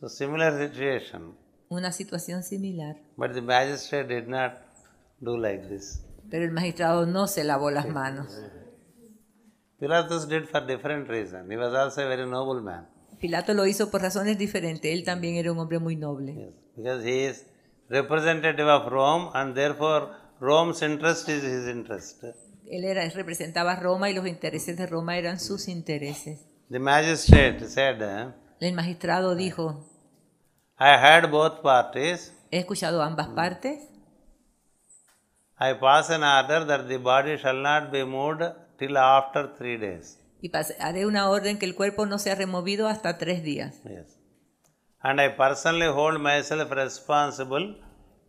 So similar situation. Una situación similar. But the magistrate did not do like this. Pero el magistrado no se lavó las manos. Pilatus did for different reason. He was also a very noble man. Pilato lo hizo por razones diferentes. Él también era un hombre muy noble. because he is representative of Rome and therefore Rome's interest is his interest. Él era, representaba Roma y los intereses de Roma eran sus intereses. The magistrate said, El magistrado dijo, I heard both parties. He escuchado ambas mm. partes. I pass an order that the body shall not be moved till after three days. Y haré una orden que el cuerpo no sea removido hasta tres días. Yes. And I personally hold myself responsible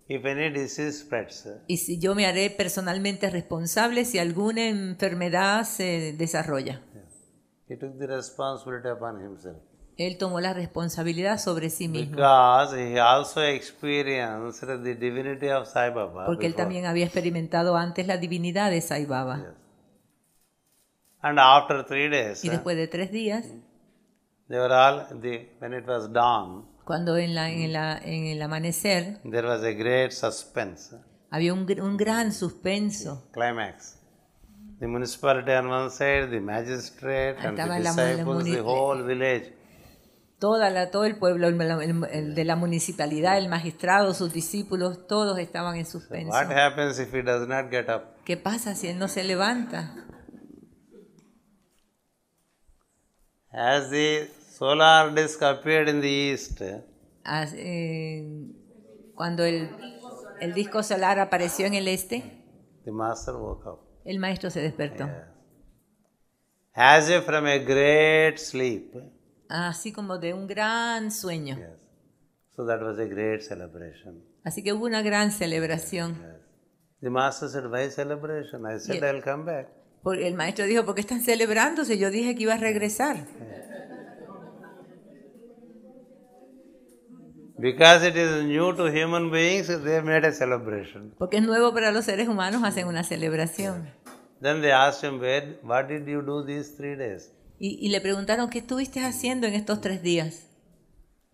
if any disease spreads. Y si yo me haré personalmente responsable si alguna enfermedad se desarrolla. Yes. He took the responsibility upon himself. Él tomó la responsabilidad sobre sí mismo. Porque él también había experimentado antes la divinidad de Sai Baba. y después de tres días, eh, cuando en, el amanecer, había un, gran suspenso. climax. The municipality on one side, the magistrate, and the whole village toda la, todo el pueblo, de la municipalidad, el magistrado, sus discípulos, todos estaban en suspenso. ¿Qué pasa si él no se levanta? solar eh, cuando el, el disco solar apareció en el este, el maestro se despertó. As if from a great sleep así como de un gran sueño. Yes. So that was a great celebration. Así que hubo una gran celebración. Yes. The master said, celebration? I said, I'll come back. Porque el maestro dijo, ¿por qué están celebrándose? Yo dije que iba a regresar. Because it is new to human beings, they made a celebration. Porque es nuevo para los seres humanos, hacen una celebración. Then they asked him, what did you do these three days? Y, y le preguntaron, ¿qué estuviste haciendo en estos tres días?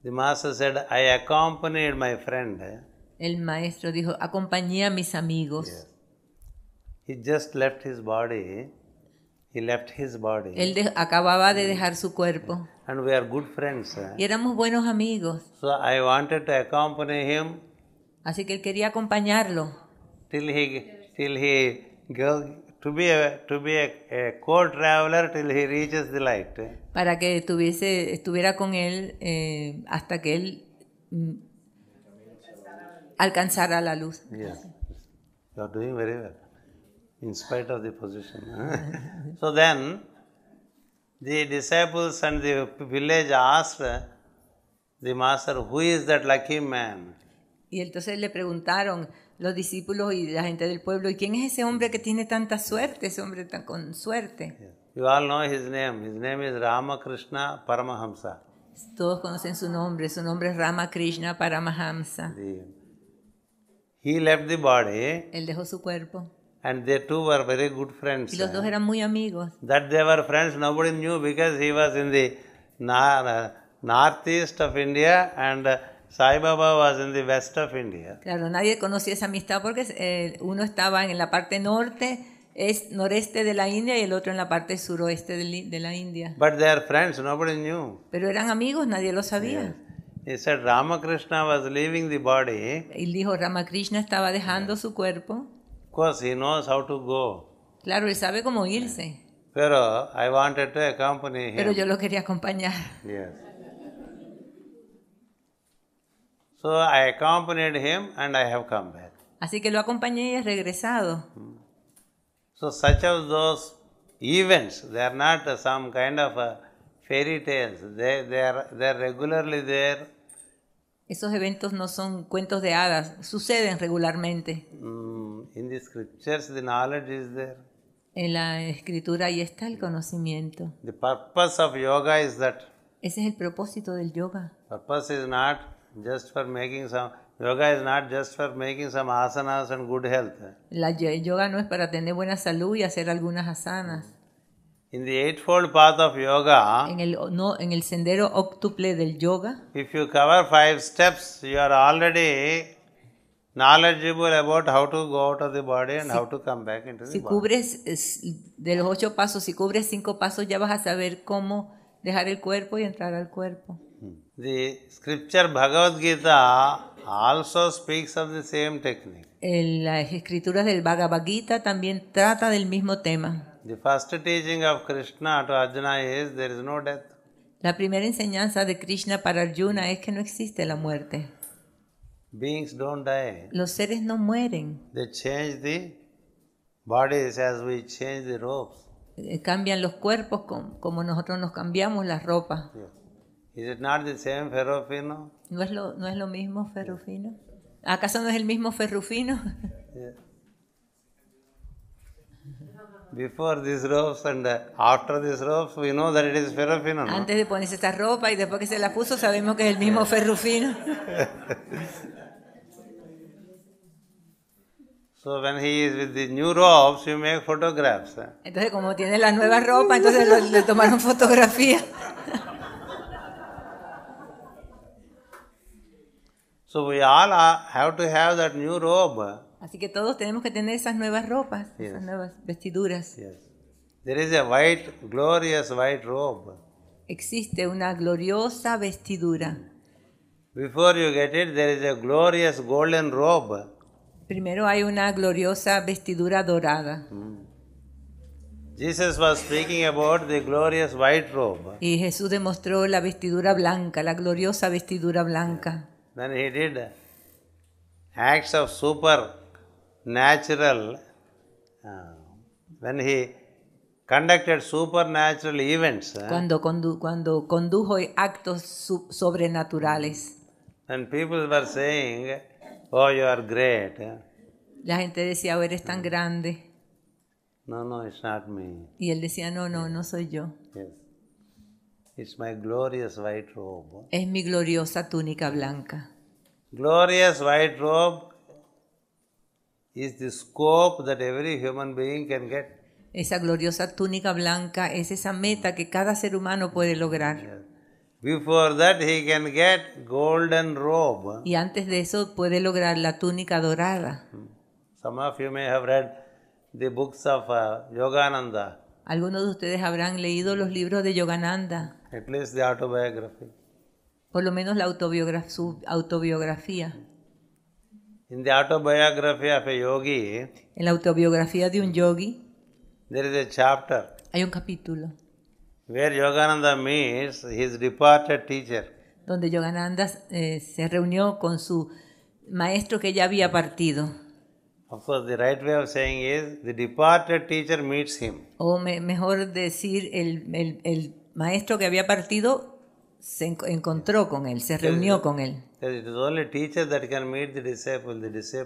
The master said, I accompanied my friend. Eh. El maestro dijo, acompañé a mis amigos. Yes. He just left his body. He left his body. Él de acababa de mm. dejar su cuerpo. And we are good friends. Eh? Y éramos buenos amigos. So I wanted to accompany him. Así que él quería acompañarlo. Till he, till he go, to be a, to be a, a traveler till he reaches the light. Eh? Para que estuviera con él eh, hasta que él mm, alcanzara la luz. Yes. You are doing very well, in spite of the position. so then, the disciples and the village asked the master, who is that lucky man? Y entonces le preguntaron, los discípulos y la gente del pueblo. ¿Y quién es ese hombre que tiene tanta suerte, ese hombre tan con suerte? You all know his name. His name is Ramakrishna Paramahamsa. Todos conocen su nombre. Su nombre es Ramakrishna Paramahamsa. he left the body. Él dejó su cuerpo. And they two were very good friends. Y los dos eh. eran muy amigos. That they were friends, nobody knew because he was in the uh, northeast of India and uh, Sai Baba was in the west of India. Claro, nadie conocía esa amistad porque eh, uno estaba en la parte norte, es noreste de la India y el otro en la parte suroeste de, de la India. But they are friends, nobody knew. Pero eran amigos, nadie lo sabía. Yes. He said Ramakrishna was leaving the body. Y dijo Ramakrishna estaba dejando yes. su cuerpo. Of course, he knows how to go. Claro, él sabe cómo irse. Pero I wanted to accompany him. Pero yo lo quería acompañar. Yes. So I accompanied him and I have come back. Así que lo acompañé y he regresado. So such of those events, they are not some kind of a uh, fairy tales. They, they, are, they are regularly there. Esos eventos no son cuentos de hadas, suceden regularmente. Mm, in the scriptures the knowledge is there. En la escritura ahí está el conocimiento. The purpose of yoga is that. Ese es el propósito del yoga. Purpose is not Just for making some yoga is not just for making some asanas and good health. La yoga no es para tener buena salud y hacer algunas asanas. Mm-hmm. In the eightfold path of yoga, en el no en el sendero octuple del yoga, if you cover five steps, you are already knowledgeable about how to go out of the body and si, how to come back into the si cubres de los ocho pasos, si cubres cinco pasos, ya vas a saber cómo dejar el cuerpo y entrar al cuerpo. The scripture Bhagavad Gita also speaks of the same technique. Las escrituras del Bhagavad Gita también trata del mismo tema. The first teaching of Krishna to Arjuna is there is no death. La primera enseñanza de Krishna para Arjuna es que no existe la muerte. Beings don't die. Los seres no mueren. They change the bodies as we change the robes. Eh, cambian los cuerpos como nosotros nos cambiamos las ropas. Yes. Is it not the same Ferrofino? ¿No es lo, no es lo mismo Ferrufino? ¿Acaso no es el mismo Ferrufino? Before these robes and after these robes, we know that it is Ferrufino. Antes de ponerse esta ropa y después que se la puso, sabemos que es el mismo Ferrufino. So when he is with the new robes, you make photographs. Eh? Entonces como tiene la nueva ropa, entonces le tomaron fotografía. So we all have to have that new robe. Así que todos tenemos que tener esas nuevas ropas, yes. esas nuevas vestiduras. Yes. There is a white, glorious white robe. Existe una gloriosa vestidura. Before you get it, there is a glorious golden robe. Primero hay una gloriosa vestidura dorada. Hmm. Jesus was speaking about the glorious white robe. Y Jesús demostró la vestidura blanca, la gloriosa vestidura blanca. Then he did acts of supernatural. When he conducted supernatural events. Cuando, condu cuando condujo actos sobrenaturales. And people were saying, oh, you are great. La gente decía, oh, eres tan mm. grande. No, no, it's not me. Y él decía, no, no, no soy yo. Yes. It's my glorious white robe. Es mi gloriosa túnica blanca. Glorious white robe is the scope that every human being can get. Esa gloriosa túnica blanca es esa meta que cada ser humano puede lograr. Before that he can get golden robe. Y antes de eso puede lograr la túnica dorada. Hmm. Some of you may have read the books of uh, Yogananda. Algunos de ustedes habrán leído los libros de Yogananda. At least the autobiography. Por lo menos la autobiograf autobiografía. In the autobiography of a yogi, en la autobiografía de un yogi, there is a chapter. Hay un capítulo. Where Yogananda meets his departed teacher. Donde Yogananda eh, se reunió con su maestro que ya había partido. Of course, the right way of saying is the departed teacher meets him. O mejor decir el, el, el maestro que había partido se encontró con él, se reunió con él. Pues, pues,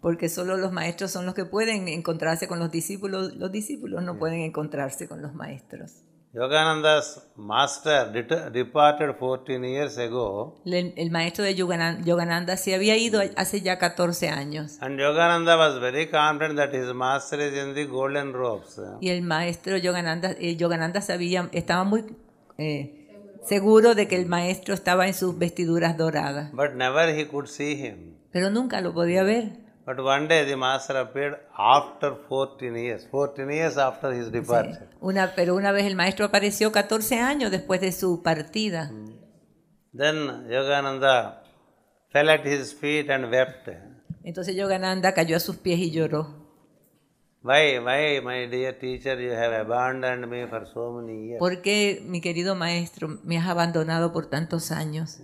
Porque solo los maestros son los que pueden encontrarse con los discípulos, los discípulos no pueden encontrarse con los maestros. Yogananda's master departed 14 years ago. El, el maestro de Yogananda, Yogananda, se había ido mm. hace ya 14 años. And Yogananda was very confident that his master is in the golden robes. Y el maestro Yogananda, eh, Yogananda sabía, estaba muy eh, seguro de que el maestro estaba en sus vestiduras doradas. But never he could see him. Pero nunca lo podía mm. ver. But one day the master appeared after 14 years. 14 years after his departure. Una, pero una vez el maestro apareció 14 años después de su partida. Mm. Then Yogananda fell at his feet and wept. Entonces Yogananda cayó a sus pies y lloró. Why, why, my dear teacher, you have abandoned me for so many years? ¿Por qué, mi querido maestro, me has abandonado por tantos años?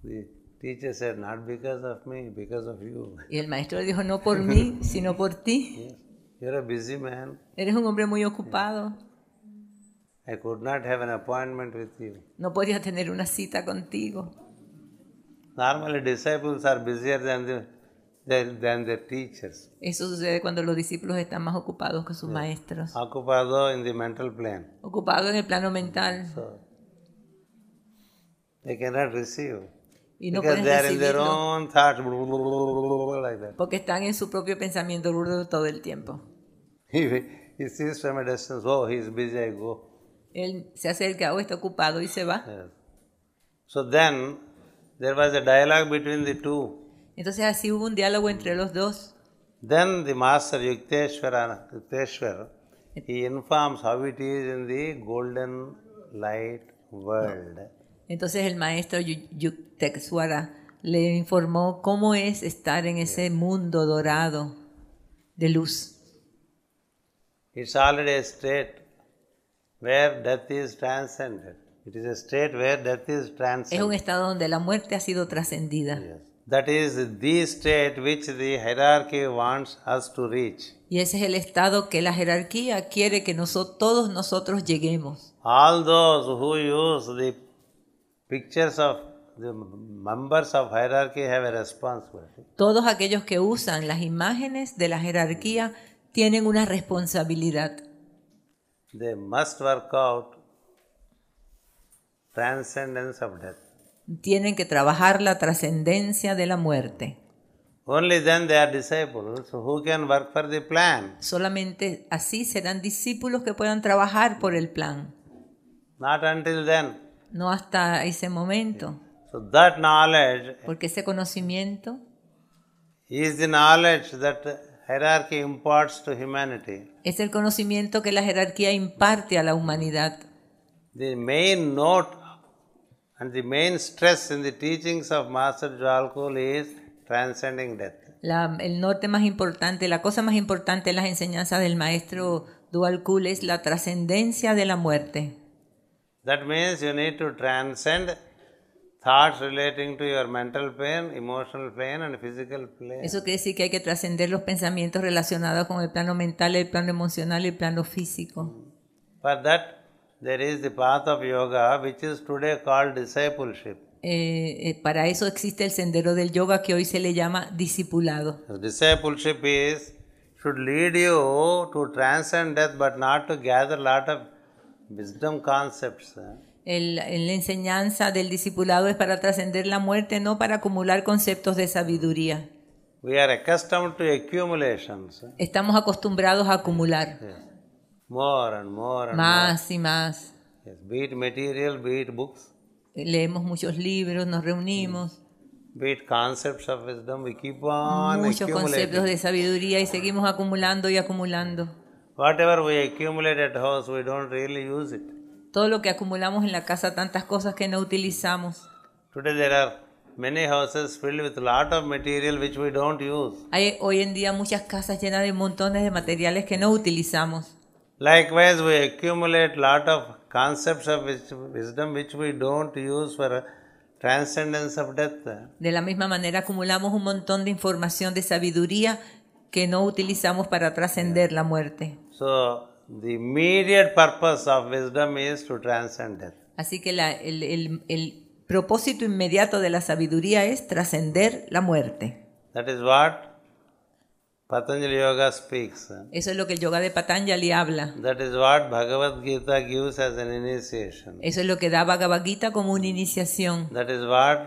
Sí. Teacher said, not because of me, because of you. Y el maestro dijo, no por mí, sino por ti. Yes. You're a busy man. Eres un hombre muy ocupado. I could not have an appointment with you. No podía tener una cita contigo. Normally disciples are busier than the, than, than the teachers. Eso sucede cuando los discípulos están más ocupados que sus yes. maestros. Ocupado in the mental plan. Ocupado en el plano mental. So, they cannot receive porque están en su propio pensamiento todo el tiempo. Él se acerca, o está ocupado y se va. Entonces así hubo un diálogo entre los dos. Entonces el Maestro Yukteswara, Yukteswar, he informs how it is in the golden light world. Entonces el maestro Yuk Texuara le informó cómo es estar en ese mundo dorado de luz. It's already a state where death is transcended. It is a state where death is transcended. Es un estado donde la muerte ha sido trascendida. Yes. That is the state which the hierarchy wants us to reach. Y ese es el estado que la jerarquía quiere que nosotros, todos nosotros lleguemos. All those who use the pictures of todos aquellos que usan las imágenes de la jerarquía tienen una responsabilidad. Tienen que trabajar la trascendencia de la muerte. Solamente así serán discípulos que puedan trabajar por el plan. No hasta ese momento. Porque ese conocimiento is the knowledge that hierarchy imparts to humanity. Es el conocimiento que la jerarquía imparte a la humanidad. The main note and the main stress in the teachings of Master Jalkul is transcending death. La, el norte más importante, la cosa más importante en las enseñanzas del maestro Dualkul es la trascendencia de la muerte. That means you need to transcend Thoughts relating to your mental plane, emotional plane and physical plane. Eso quiere decir que hay que trascender los pensamientos relacionados con el plano mental, el plano emocional y el plano físico. For that there is the path of yoga which is today called discipleship. Eh, eh, para eso existe el sendero del yoga que hoy se le llama discipulado. discipleship is should lead you to transcend death but not to gather lot of wisdom concepts. Eh? El, la enseñanza del discipulado es para trascender la muerte, no para acumular conceptos de sabiduría. We are accustomed to accumulations. Eh? Estamos acostumbrados a acumular. More and more más y más. material, books. Eh, leemos muchos libros, nos reunimos. Be concepts of wisdom, Muchos conceptos de sabiduría y seguimos acumulando y acumulando. Whatever we accumulate at house, we don't really use it todo lo que acumulamos en la casa, tantas cosas que no utilizamos. Hay hoy en día muchas casas llenas de montones de materiales que no utilizamos. De la misma manera acumulamos un montón de información de sabiduría que no utilizamos para trascender la muerte. So The immediate purpose of wisdom is to transcend death. Así que la, el, el, el, propósito inmediato de la sabiduría es trascender la muerte. That is what Patanjali Yoga speaks. Eso es lo que el yoga de Patanjali habla. That is what Bhagavad Gita gives as an initiation. Eso es lo que da Bhagavad Gita como una iniciación. That is what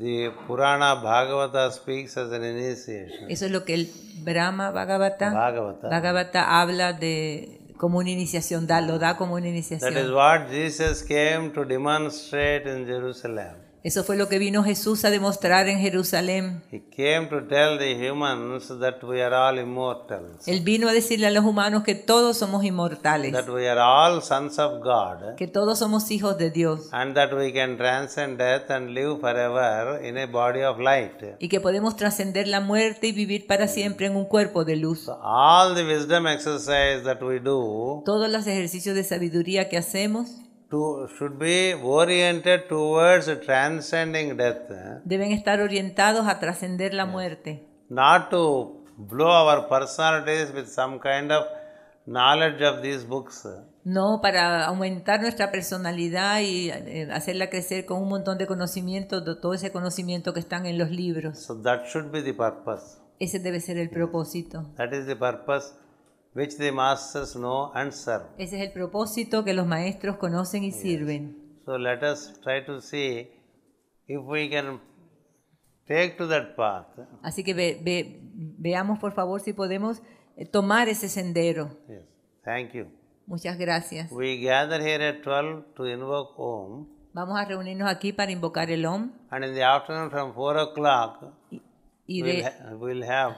the Purana Bhagavata speaks as an initiation. Eso es lo que el Brahma Bhagavata, Bhagavata. Bhagavata habla de como una iniciación, da, lo da como una iniciación. That is what Jesus came to demonstrate in Jerusalem. Eso fue lo que vino Jesús a demostrar en Jerusalén. Él vino a decirle a los humanos que todos somos inmortales. que todos somos hijos de Dios. Y que podemos trascender la muerte y vivir para siempre en un cuerpo de luz. todos los ejercicios de sabiduría que hacemos to, should be oriented towards transcending death. Deben estar orientados a trascender la muerte. Not to blow our personalities with some kind of knowledge of these books. No para aumentar nuestra personalidad y eh, hacerla crecer con un montón de conocimientos, de todo ese conocimiento que están en los libros. So that should be the purpose. Ese debe ser el propósito. That is the purpose which the masters know and serve. Ese es el propósito que los maestros conocen y yes. sirven. So let us try to see if we can take to that path. Así que ve, ve, veamos por favor si podemos eh, tomar ese sendero. Yes. Thank you. Muchas gracias. We gather here at 12 to invoke Om. Vamos a reunirnos aquí para invocar el Om. And in the afternoon from 4 o'clock y, y we'll, de, ha, we'll have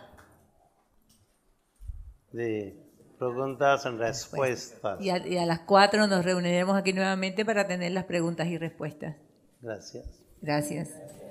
the Preguntas y respuestas. Y a, las 4 nos reuniremos aquí nuevamente para tener las preguntas y respuestas. Gracias. Gracias.